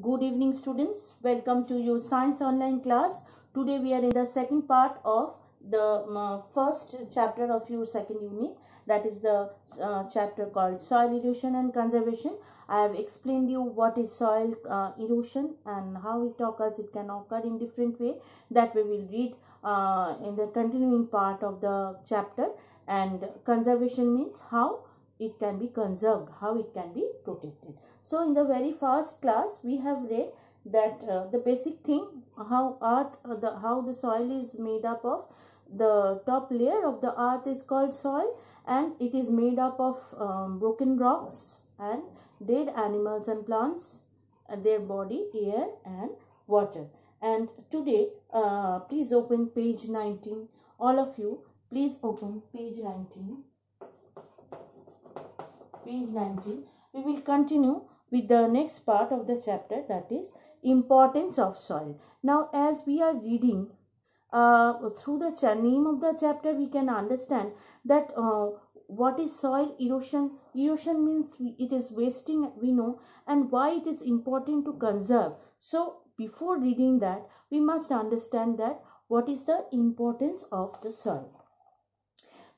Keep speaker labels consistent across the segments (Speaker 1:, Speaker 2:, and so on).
Speaker 1: Good evening students. Welcome to your science online class. Today we are in the second part of the um, uh, first chapter of your second unit that is the uh, chapter called soil erosion and conservation. I have explained you what is soil uh, erosion and how it occurs. It can occur in different way that we will read uh, in the continuing part of the chapter and conservation means how it can be conserved, how it can be protected. So, in the very first class, we have read that uh, the basic thing how earth uh, the how the soil is made up of the top layer of the earth is called soil and it is made up of um, broken rocks and dead animals and plants and their body air and water and today uh, please open page 19 all of you please open page 19 page 19 we will continue with the next part of the chapter that is importance of soil now as we are reading uh, through the name of the chapter we can understand that uh, what is soil erosion erosion means it is wasting we know and why it is important to conserve so before reading that we must understand that what is the importance of the soil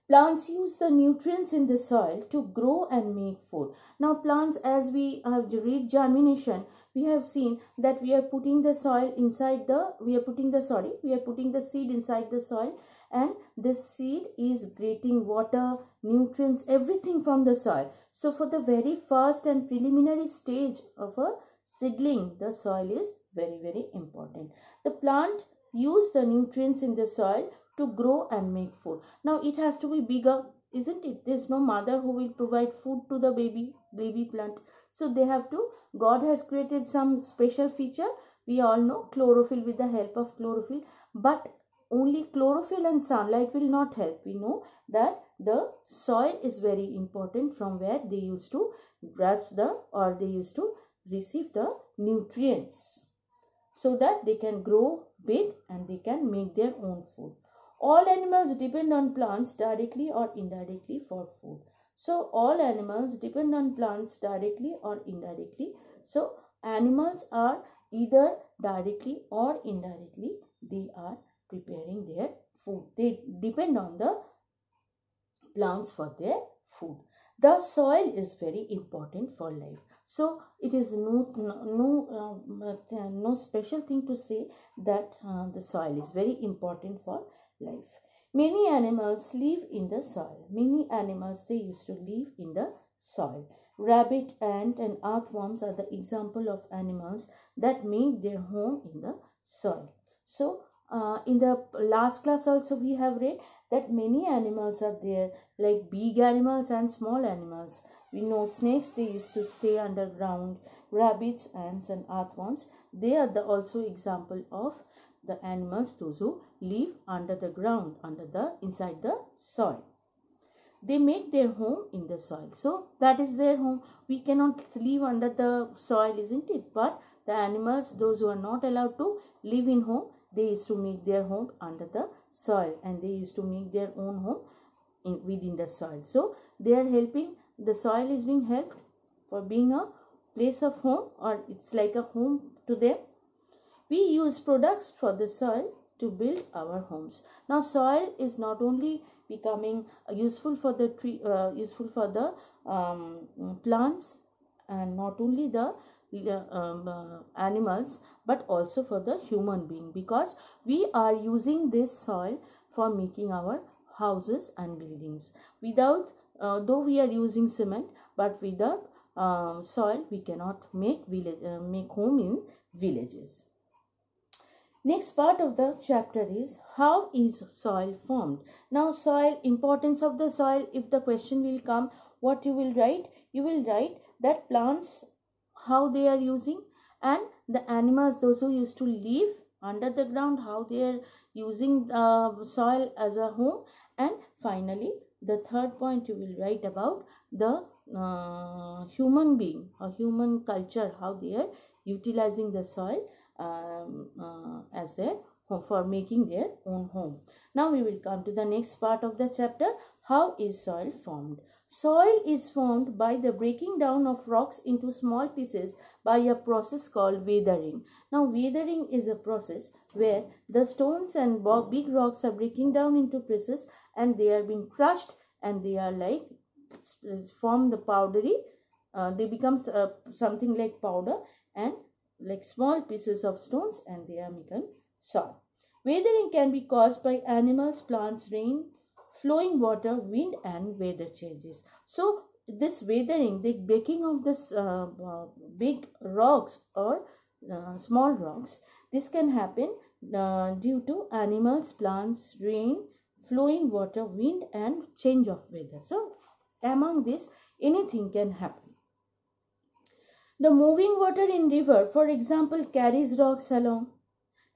Speaker 1: plants use the nutrients in the soil to grow and make food now plants as we have uh, read germination we have seen that we are putting the soil inside the we are putting the sorry we are putting the seed inside the soil and this seed is grating water nutrients everything from the soil so for the very first and preliminary stage of a seedling the soil is very very important the plant use the nutrients in the soil to grow and make food now it has to be bigger isn't it there's no mother who will provide food to the baby baby plant so they have to god has created some special feature we all know chlorophyll with the help of chlorophyll but only chlorophyll and sunlight will not help we know that the soil is very important from where they used to grasp the or they used to receive the nutrients so that they can grow big and they can make their own food all animals depend on plants directly or indirectly for food so all animals depend on plants directly or indirectly so animals are either directly or indirectly they are preparing their food they depend on the plants for their food the soil is very important for life so it is no no no, um, uh, no special thing to say that uh, the soil is very important for life. Many animals live in the soil. Many animals they used to live in the soil. Rabbit, ant and earthworms are the example of animals that make their home in the soil. So uh, in the last class also we have read that many animals are there like big animals and small animals. We know snakes they used to stay underground, rabbits, ants and earthworms. They are the also example of the animals those who live under the ground under the inside the soil they make their home in the soil so that is their home we cannot live under the soil isn't it but the animals those who are not allowed to live in home they used to make their home under the soil and they used to make their own home in, within the soil so they are helping the soil is being helped for being a place of home or it's like a home to them we use products for the soil to build our homes. Now soil is not only becoming uh, useful for the tree, uh, useful for the um, plants and not only the uh, um, uh, animals but also for the human being because we are using this soil for making our houses and buildings without uh, though we are using cement but without um, soil we cannot make village uh, make home in villages Next part of the chapter is how is soil formed. Now soil, importance of the soil, if the question will come, what you will write? You will write that plants, how they are using and the animals, those who used to live under the ground, how they are using the uh, soil as a home and finally the third point you will write about the uh, human being or human culture, how they are utilizing the soil um, uh, as their home for making their own home. Now we will come to the next part of the chapter. How is soil formed? Soil is formed by the breaking down of rocks into small pieces by a process called weathering. Now, weathering is a process where the stones and big rocks are breaking down into pieces and they are being crushed and they are like form the powdery, uh, they become uh, something like powder and like small pieces of stones and they are making soil. Weathering can be caused by animals, plants, rain, flowing water, wind and weather changes. So this weathering, the breaking of this uh, uh big rocks or uh, small rocks, this can happen uh, due to animals, plants, rain, flowing water, wind and change of weather. So among this anything can happen. The moving water in river, for example, carries rocks along.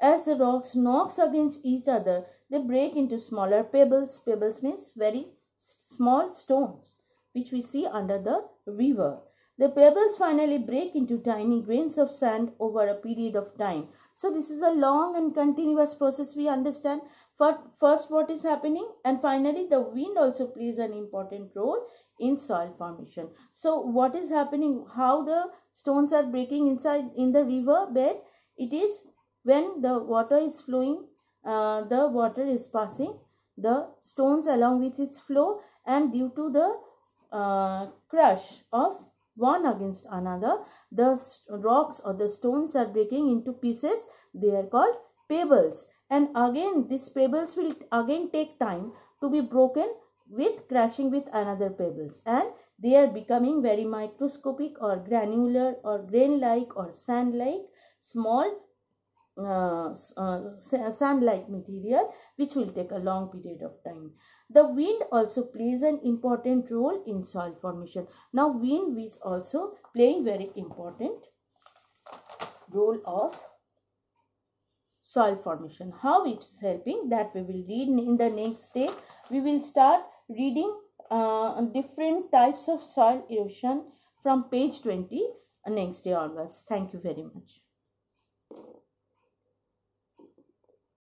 Speaker 1: As the rocks knocks against each other, they break into smaller pebbles. Pebbles means very small stones, which we see under the river. The pebbles finally break into tiny grains of sand over a period of time. So this is a long and continuous process we understand. First what is happening and finally the wind also plays an important role in soil formation so what is happening how the stones are breaking inside in the river bed it is when the water is flowing uh, the water is passing the stones along with its flow and due to the uh, crush of one against another the rocks or the stones are breaking into pieces they are called pebbles and again these pebbles will again take time to be broken with crashing with another pebbles and they are becoming very microscopic or granular or grain like or sand like small uh, uh, sand like material which will take a long period of time the wind also plays an important role in soil formation now wind is also playing very important role of soil formation how it is helping that we will read in the next step we will start reading uh, different types of soil erosion from page 20 uh, next day onwards. Thank you very much.